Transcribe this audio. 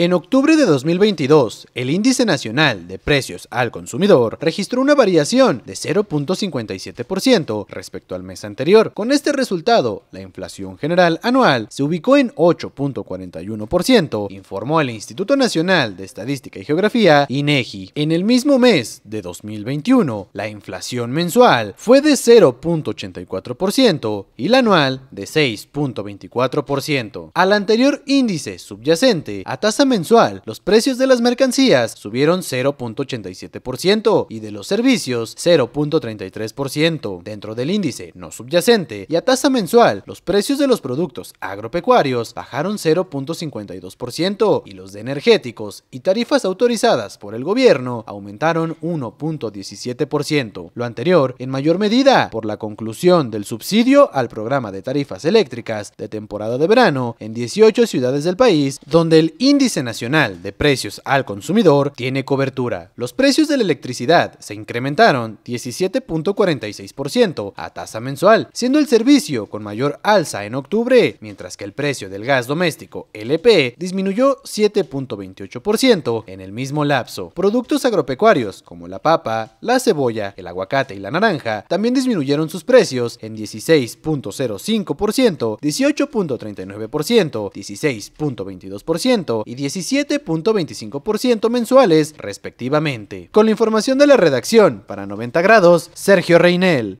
En octubre de 2022, el Índice Nacional de Precios al Consumidor registró una variación de 0.57% respecto al mes anterior. Con este resultado, la inflación general anual se ubicó en 8.41%, informó el Instituto Nacional de Estadística y Geografía, INEGI. E en el mismo mes de 2021, la inflación mensual fue de 0.84% y la anual de 6.24%. Al anterior índice subyacente, a tasa mensual, los precios de las mercancías subieron 0.87% y de los servicios 0.33% dentro del índice no subyacente y a tasa mensual, los precios de los productos agropecuarios bajaron 0.52% y los de energéticos y tarifas autorizadas por el gobierno aumentaron 1.17%, lo anterior en mayor medida por la conclusión del subsidio al programa de tarifas eléctricas de temporada de verano en 18 ciudades del país donde el índice nacional de precios al consumidor tiene cobertura. Los precios de la electricidad se incrementaron 17.46% a tasa mensual, siendo el servicio con mayor alza en octubre, mientras que el precio del gas doméstico LP disminuyó 7.28% en el mismo lapso. Productos agropecuarios como la papa, la cebolla, el aguacate y la naranja también disminuyeron sus precios en 16.05%, 18.39%, 16.22% y 17.25% mensuales, respectivamente. Con la información de la redacción, para 90 grados, Sergio Reinel.